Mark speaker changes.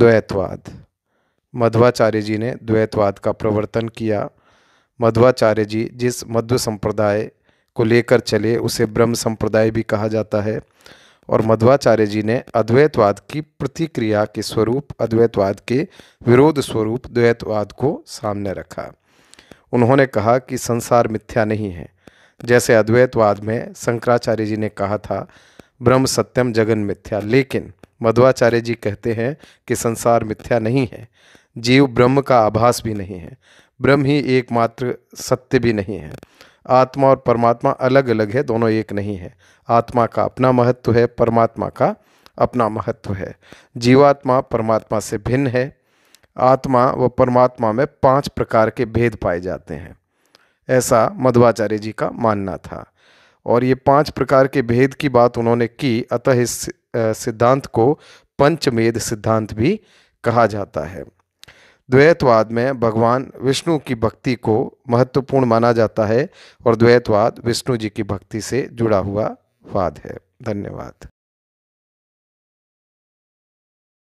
Speaker 1: द्वैतवाद मध्वाचार्य जी ने द्वैतवाद का प्रवर्तन किया मध्वाचार्य जी जिस मध्व संप्रदाय को लेकर चले उसे ब्रह्म संप्रदाय भी कहा जाता है और मध्वाचार्य जी ने अद्वैतवाद की प्रतिक्रिया के स्वरूप अद्वैतवाद के विरोध स्वरूप द्वैतवाद को सामने रखा उन्होंने कहा कि संसार मिथ्या नहीं है जैसे अद्वैतवाद में शंकराचार्य जी ने कहा था ब्रह्म सत्यम जगन मिथ्या लेकिन मध्वाचार्य जी कहते हैं कि संसार मिथ्या नहीं है जीव ब्रह्म का आभास भी नहीं है ब्रह्म ही एकमात्र सत्य भी नहीं है आत्मा और परमात्मा अलग अलग है दोनों एक नहीं है आत्मा का अपना महत्व है परमात्मा का अपना महत्व है जीवात्मा परमात्मा से भिन्न है आत्मा व परमात्मा में पांच प्रकार के भेद पाए जाते हैं ऐसा मध्वाचार्य जी का मानना था और ये पांच प्रकार के भेद की बात उन्होंने की अतः इस सिद्धांत को पंचमेद सिद्धांत भी कहा जाता है द्वैतवाद में भगवान विष्णु की भक्ति को महत्वपूर्ण माना जाता है और द्वैतवाद विष्णु जी की भक्ति से जुड़ा हुआ वाद है धन्यवाद